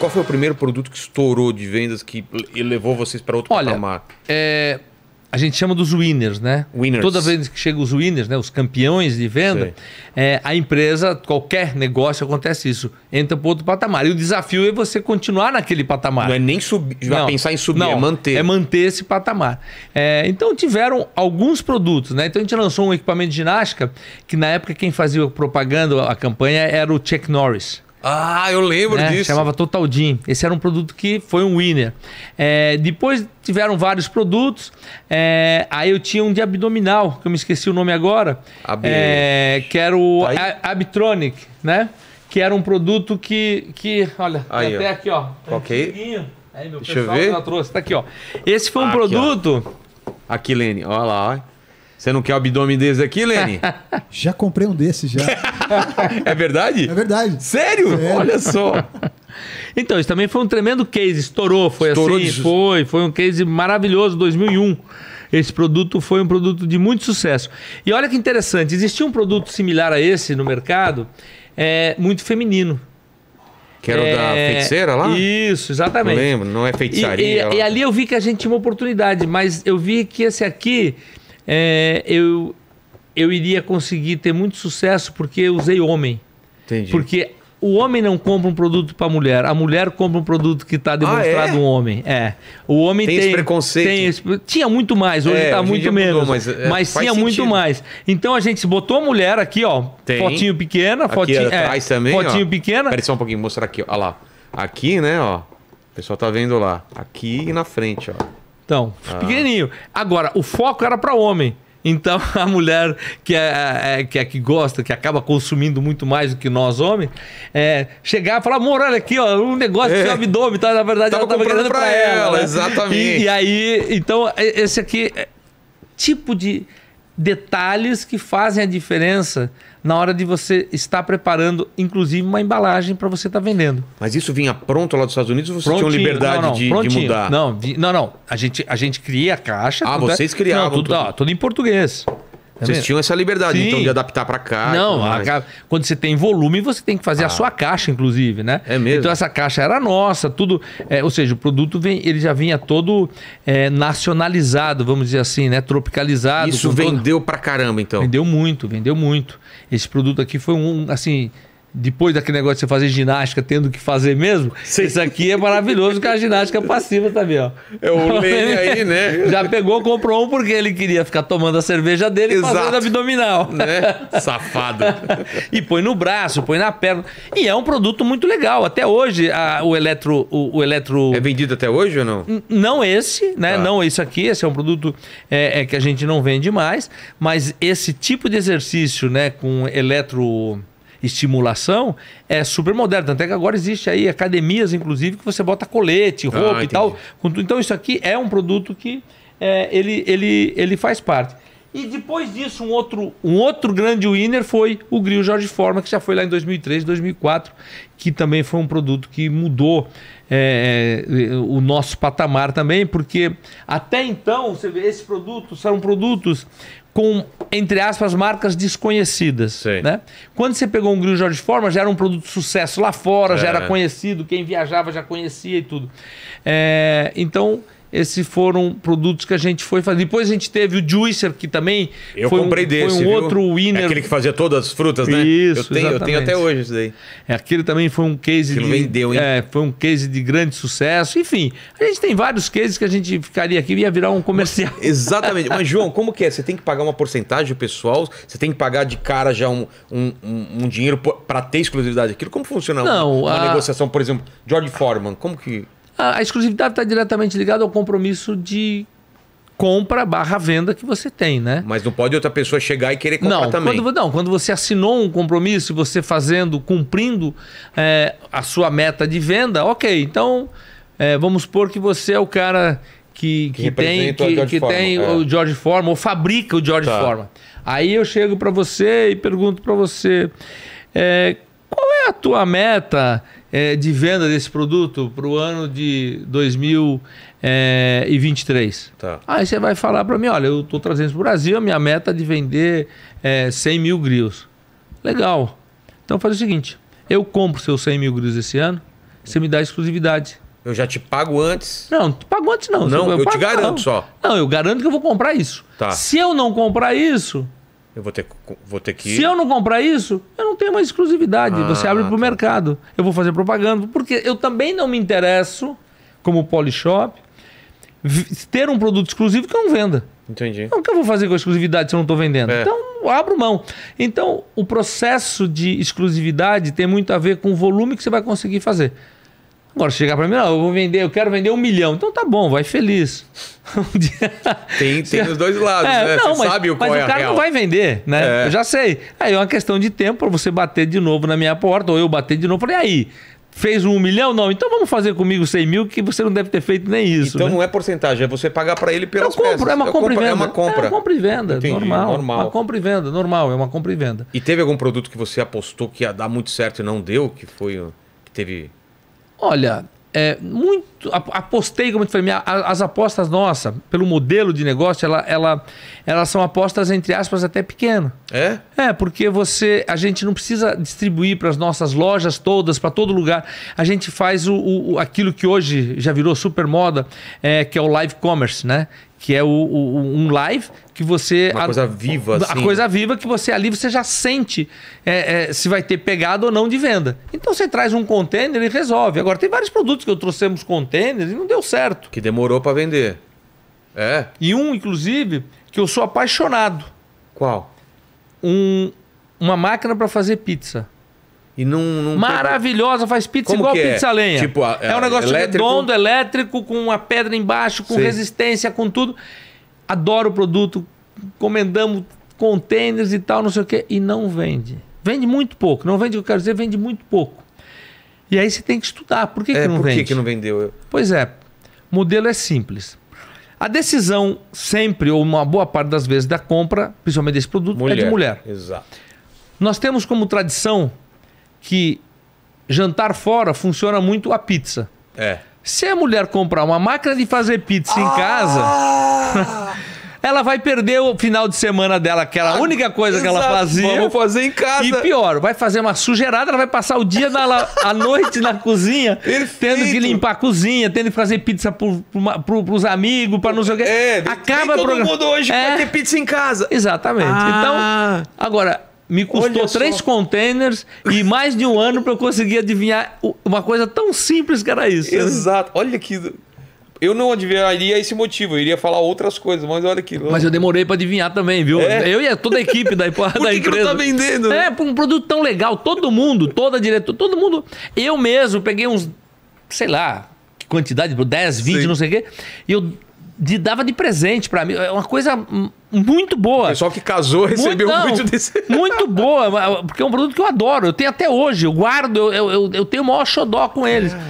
Qual foi o primeiro produto que estourou de vendas que levou vocês para outro Olha, patamar? É, a gente chama dos winners, né? Winners. Toda vez que chegam os winners, né? os campeões de venda, é, a empresa, qualquer negócio acontece isso, entra para outro patamar. E o desafio é você continuar naquele patamar. Não é nem subir, não, pensar em subir, é não, é manter. É manter esse patamar. É, então tiveram alguns produtos, né? Então a gente lançou um equipamento de ginástica que na época quem fazia a propaganda, a campanha, era o Chuck Norris. Ah, eu lembro né? disso. Chamava Total Esse era um produto que foi um winner. É, depois tiveram vários produtos. É, aí eu tinha um de abdominal, que eu me esqueci o nome agora. Ab... É, que era o tá Abtronic, né? Que era um produto que. que olha, aí, até ó. aqui, ó. Ok. Aí, meu Deixa eu ver. Trouxe. Tá aqui, ó. Esse foi um aqui, produto. Ó. Aqui, Lene, olha lá, ó. Você não quer o abdômen desse aqui, Lene? já comprei um desse já. é verdade? É verdade. Sério? Olha só. Então, isso também foi um tremendo case. Estourou, foi Estourou assim, de... foi. Foi um case maravilhoso, 2001. Esse produto foi um produto de muito sucesso. E olha que interessante, existia um produto similar a esse no mercado, é, muito feminino. Que era o é, da feiticeira lá? Isso, exatamente. Não lembro, não é feitiçaria. E, e, e, ali eu vi que a gente tinha uma oportunidade, mas eu vi que esse aqui é, eu, eu iria conseguir ter muito sucesso porque eu usei homem. Entendi. Porque o homem não compra um produto para a mulher, a mulher compra um produto que está ah, demonstrado ah, é? um homem. É. O homem tem, tem esse preconceito. Tem esse, tinha muito mais, hoje está é, tá muito menos. Mudou, mas, é, mas tinha sentido. muito mais. Então a gente botou a mulher aqui, ó. Tem. Fotinho pequena, aqui fotinho. É, atrás também, fotinho ó. pequena. Espera só um pouquinho, mostrar aqui, ó. Olha lá. Aqui, né, ó. O pessoal tá vendo lá. Aqui e na frente, ó. Então, ah. pequenininho. Agora, o foco era para homem. Então, a mulher que é, é, que é que gosta, que acaba consumindo muito mais do que nós homens, é, chegar e falar, amor, olha aqui, ó, um negócio é. de abdômen, tá? na verdade tava ela tava querendo pra ela. ela né? Exatamente. E, e, aí, então, esse aqui, é tipo de detalhes que fazem a diferença na hora de você estar preparando, inclusive, uma embalagem para você estar tá vendendo. Mas isso vinha pronto lá dos Estados Unidos ou vocês tinham liberdade não, não, de, de mudar? Não, vi, não, não. A gente, a gente cria a caixa. Ah, tudo, é- vocês criavam não, tudo, tudo. Ó, tudo em português. É Vocês mesmo? tinham essa liberdade, então, Sim. então, de adaptar para cá. Não, a, quando você tem volume, você tem que fazer ah. a sua caixa, inclusive, né? É mesmo. Então, essa caixa era nossa, tudo. É, ou seja, o produto vem, ele já vinha todo é, nacionalizado, vamos dizer assim, né? Tropicalizado. Isso vendeu todo... para caramba, então. Vendeu muito, vendeu muito. Esse produto aqui foi um, assim, depois daquele negócio de você fazer ginástica tendo que fazer mesmo, Sim. isso aqui é maravilhoso, que é a ginástica passiva também, ó. É o Lene aí, né? Já pegou, comprou um porque ele queria ficar tomando a cerveja dele Exato. fazendo abdominal. Né? Safado. e põe no braço, põe na perna. E é um produto muito legal. Até hoje, a, o, eletro, o, o, eletro... É vendido até hoje ou não? N não esse, né? Tá. Não esse aqui. Esse é um produto é, é, que a gente não vende mais. Mas esse tipo de exercício, né? Com eletro estimulação é super moderno. até que agora existe aí academias, inclusive, que você bota colete, ah, roupa ah, e tal. Então isso aqui é um produto que é, ele, ele, ele faz parte. E depois disso, um outro, um outro grande winner foi o grill Jorge Forma, que já foi lá em 2003, 2004, que também foi um produto que mudou é, é, o nosso patamar também, porque até então, você vê, esses produtos são produtos com, entre aspas, marcas desconhecidas. Né? Quando você pegou um grill George Forma já era um produto de sucesso lá fora, é. já era é. conhecido, quem viajava já conhecia e tudo. É, então, esses foram produtos que a gente foi fazer. Depois a gente teve o Juicer, que também eu foi comprei um, desse, foi um viu? outro é winner. É aquele que fazia todas as frutas, né? Isso, eu tenho, exatamente. eu tenho até hoje isso daí. É, aquele também foi um case aquilo de vendeu, hein? É, foi um case de grande sucesso. Enfim, a gente tem vários cases que a gente ficaria aqui e ia virar um comercial. Mas, exatamente. Mas João, como que é? Você tem que pagar uma porcentagem pessoal, você tem que pagar de cara já um, um, um dinheiro para ter exclusividade aquilo. Como funciona Não, uma a... negociação, por exemplo, George Foreman? Como que a, exclusividade está diretamente ligada ao compromisso de compra barra venda que você tem, né? Mas não pode outra pessoa chegar e querer comprar não, também. Quando, não, quando você assinou um compromisso, você fazendo, cumprindo é, a sua meta de venda, ok. Então, é, vamos supor que você é o cara que, que, que tem, que, que tem é. o George Forma, ou fabrica o George tá. Forma. Aí eu chego para você e pergunto para você, é, qual é a tua meta é, de venda desse produto para o ano de 2023. É, tá. Aí você vai falar para mim, olha, eu estou trazendo para o Brasil, a minha meta é de vender é, 100 mil grilos. Legal. Então faz o seguinte, eu compro seus 100 mil grilos esse ano, você me dá exclusividade. Eu já te pago antes. Não, tu pago antes não. Não, eu, eu te garanto não. só. Não, eu garanto que eu vou comprar isso. Tá. Se eu não comprar isso, eu vou ter, vou ter que. Se eu não comprar isso, eu não tenho mais exclusividade. Ah, Você abre tá, para o tá. mercado. Eu vou fazer propaganda. Porque eu também não me interesso, como Polishop, ter um produto exclusivo que eu não venda. Entendi. Então, o que eu vou fazer com a exclusividade se eu não estou vendendo? É. Então, abro mão. Então, o processo de exclusividade tem muito a ver com o volume que você vai conseguir fazer. Agora chegar para mim, não, ah, eu vou vender, eu quero vender um milhão. Então tá bom, vai feliz. Um dia... Tem, tem os dois lados, é, né? Não, você mas, sabe o qual mas é o cara real. não vai vender, né? É. Eu já sei. Aí é uma questão de tempo para você bater de novo na minha porta, ou eu bater de novo. Falei, aí, fez um milhão? Não, então vamos fazer comigo 100 mil, que você não deve ter feito nem isso. Então né? não é porcentagem, é você pagar para ele pelas eu compro, peças. É uma compra e é venda. É uma compra, é uma compra e venda, normal. normal. Uma compra e venda, normal, é uma compra e venda. E teve algum produto que você apostou que ia dar muito certo e não deu, que foi que teve Olha, é, muito apostei como eu falei, as apostas nossas pelo modelo de negócio ela, ela, elas são apostas entre aspas até pequena é é porque você a gente não precisa distribuir para as nossas lojas todas para todo lugar a gente faz o, o, aquilo que hoje já virou super moda é, que é o live commerce né que é o, o, um live que você. Uma coisa viva, assim. A coisa viva que você ali você já sente é, é, se vai ter pegado ou não de venda. Então você traz um container e resolve. Agora, tem vários produtos que eu trouxemos containers e não deu certo. Que demorou para vender. É. E um, inclusive, que eu sou apaixonado. Qual? Um, uma máquina para fazer pizza. E Maravilhosa, faz pizza Como igual que é? pizza lenha. Tipo, a, a, é um negócio elétrico... redondo, elétrico, com uma pedra embaixo, com Sim. resistência, com tudo. Adoro o produto, comendamos containers e tal, não sei o quê, e não vende. Vende muito pouco. Não vende o que eu quero dizer, vende muito pouco. E aí você tem que estudar. Por que, é, que não por vende? Por que não vendeu? Pois é. O modelo é simples. A decisão sempre, ou uma boa parte das vezes, da compra, principalmente desse produto, mulher. é de mulher. Exato. Nós temos como tradição que jantar fora funciona muito a pizza. É. Se a mulher comprar uma máquina de fazer pizza ah! em casa, ah! ela vai perder o final de semana dela, que era a única coisa ah, que ela fazia. Vamos fazer em casa. E pior, vai fazer uma sujeirada, ela vai passar o dia na, a noite na cozinha, Perfeito. tendo que limpar a cozinha, tendo que fazer pizza pro, pro, pros amigos, pra não sei o quê. É, Acaba todo programa... mundo hoje é. vai ter pizza em casa. Exatamente. Ah. Então, agora, me custou três containers e mais de um ano para eu conseguir adivinhar uma coisa tão simples que era isso. Exato. Olha que. Eu não adivinharia esse motivo, eu iria falar outras coisas, mas olha que. Mas eu demorei para adivinhar também, viu? É. Eu e toda a equipe da, Por da que tá empresa. Que tá vendendo? É, um produto tão legal, todo mundo, toda a diretora, todo mundo. Eu mesmo peguei uns, sei lá, quantidade, 10, 20, Sim. não sei o quê. E eu de, dava de presente para mim. É uma coisa muito boa. O pessoal que casou recebeu muito, muito desse. Muito boa, porque é um produto que eu adoro. Eu tenho até hoje, eu guardo, eu, eu, eu tenho o maior xodó com eles. É.